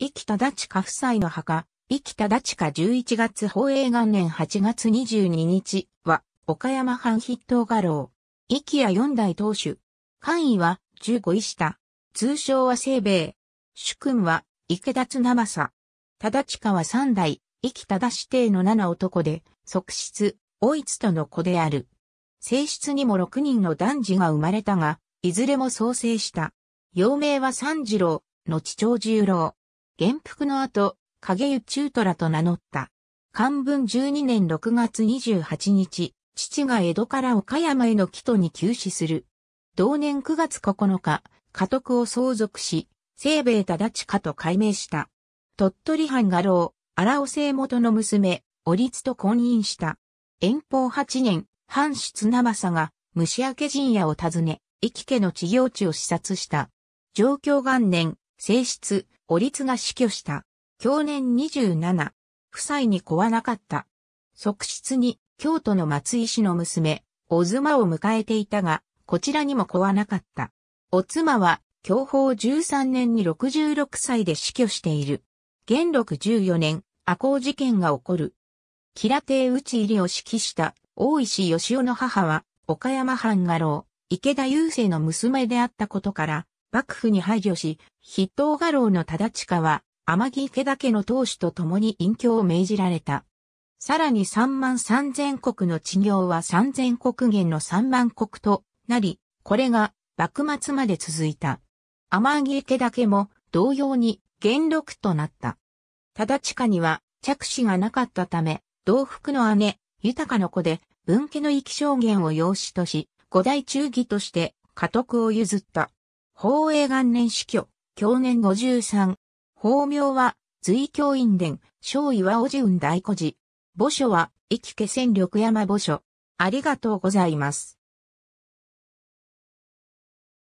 生田立花夫妻の墓、生田立花11月放映元年8月22日は、岡山藩筆頭画廊。生きや四代当主。官位は15位下。通称は清兵衛。主君は池田た政。忠親は三代、生き忠指定の七男で、側室、おいつとの子である。正室にも六人の男児が生まれたが、いずれも創生した。幼名は三次郎、後長十郎。元服の後、影湯中虎と名乗った。漢文12年6月28日、父が江戸から岡山への帰途に急死する。同年9月9日、家督を相続し、清兵衛忠家と改名した。鳥取藩画廊、荒尾生元の娘、お律と婚姻した。遠方8年、藩主綱政が虫明陣屋を訪ね、生家の治療地を視察した。状況元年、正室、お律が死去した。去年27。夫妻に子はなかった。側室に京都の松井氏の娘、小妻を迎えていたが、こちらにも子はなかった。お妻は、享保13年に66歳で死去している。元禄14年、赤穂事件が起こる。吉良邸内入りを指揮した大石義雄の母は、岡山藩画廊、池田雄生の娘であったことから、幕府に配慮し、筆頭画廊の忠親は、天城池田家の当主と共に隠居を命じられた。さらに三万三千国の治療は三千国元の三万国となり、これが幕末まで続いた。天城池田家も同様に元禄となった。忠親には着手がなかったため、同福の姉、豊の子で、文家の生き証言を養子とし、五代忠義として家督を譲った。宝永元年死去、享年53。法名は、随教院伝、小岩じ寺ん大古寺。墓所は、生き気戦力山墓所。ありがとうございます。